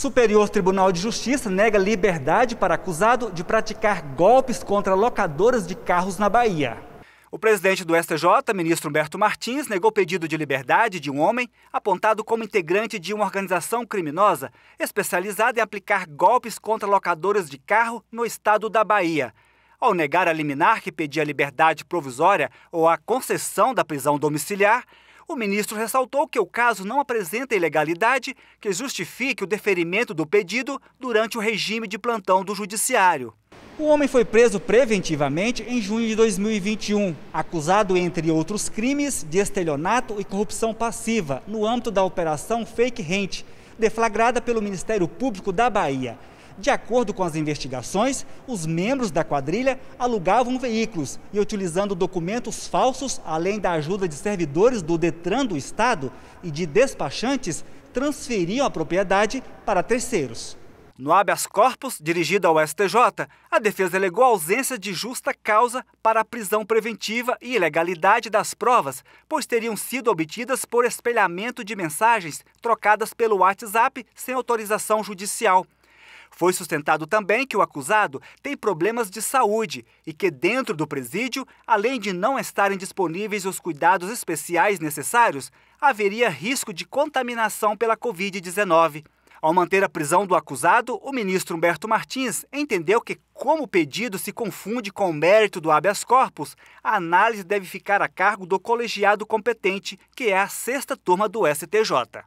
Superior Tribunal de Justiça nega liberdade para acusado de praticar golpes contra locadoras de carros na Bahia. O presidente do STJ, ministro Humberto Martins, negou pedido de liberdade de um homem apontado como integrante de uma organização criminosa especializada em aplicar golpes contra locadoras de carro no estado da Bahia. Ao negar a liminar que pedia liberdade provisória ou a concessão da prisão domiciliar, o ministro ressaltou que o caso não apresenta ilegalidade que justifique o deferimento do pedido durante o regime de plantão do Judiciário. O homem foi preso preventivamente em junho de 2021, acusado, entre outros crimes, de estelionato e corrupção passiva no âmbito da Operação Fake Rent, deflagrada pelo Ministério Público da Bahia. De acordo com as investigações, os membros da quadrilha alugavam veículos e, utilizando documentos falsos, além da ajuda de servidores do Detran do Estado e de despachantes, transferiam a propriedade para terceiros. No habeas corpus, dirigido ao STJ, a defesa alegou ausência de justa causa para a prisão preventiva e ilegalidade das provas, pois teriam sido obtidas por espelhamento de mensagens trocadas pelo WhatsApp sem autorização judicial. Foi sustentado também que o acusado tem problemas de saúde e que, dentro do presídio, além de não estarem disponíveis os cuidados especiais necessários, haveria risco de contaminação pela Covid-19. Ao manter a prisão do acusado, o ministro Humberto Martins entendeu que, como o pedido se confunde com o mérito do habeas corpus, a análise deve ficar a cargo do colegiado competente, que é a sexta turma do STJ.